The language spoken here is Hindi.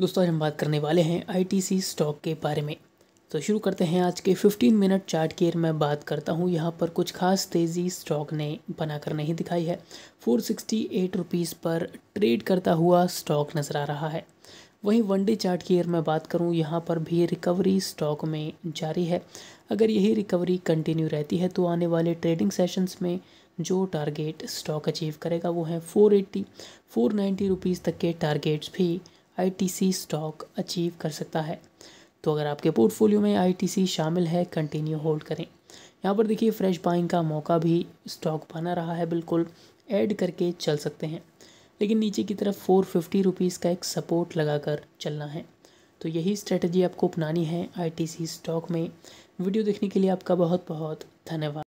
दोस्तों आज हम बात करने वाले हैं आईटीसी स्टॉक के बारे में तो शुरू करते हैं आज के 15 मिनट चार्ट की में बात करता हूँ यहाँ पर कुछ खास तेज़ी स्टॉक ने बनाकर नहीं दिखाई है फोर सिक्सटी एट रुपीज़ पर ट्रेड करता हुआ स्टॉक नज़र आ रहा है वहीं वनडे चार्ट की में बात करूं यहां पर भी रिकवरी स्टॉक में जारी है अगर यही रिकवरी कंटिन्यू रहती है तो आने वाले ट्रेडिंग सेशंस में जो टारगेट स्टॉक अचीव करेगा वो है 480, 490 रुपीस तक के टारगेट्स भी आईटीसी स्टॉक अचीव कर सकता है तो अगर आपके पोर्टफोलियो में आईटीसी शामिल है कंटिन्यू होल्ड करें यहाँ पर देखिए फ्रेश बाइंग का मौका भी स्टॉक बना रहा है बिल्कुल ऐड करके चल सकते हैं लेकिन नीचे की तरफ फोर फिफ्टी रुपीज़ का एक सपोर्ट लगाकर चलना है तो यही स्ट्रेटजी आपको अपनानी है आईटीसी स्टॉक में वीडियो देखने के लिए आपका बहुत बहुत धन्यवाद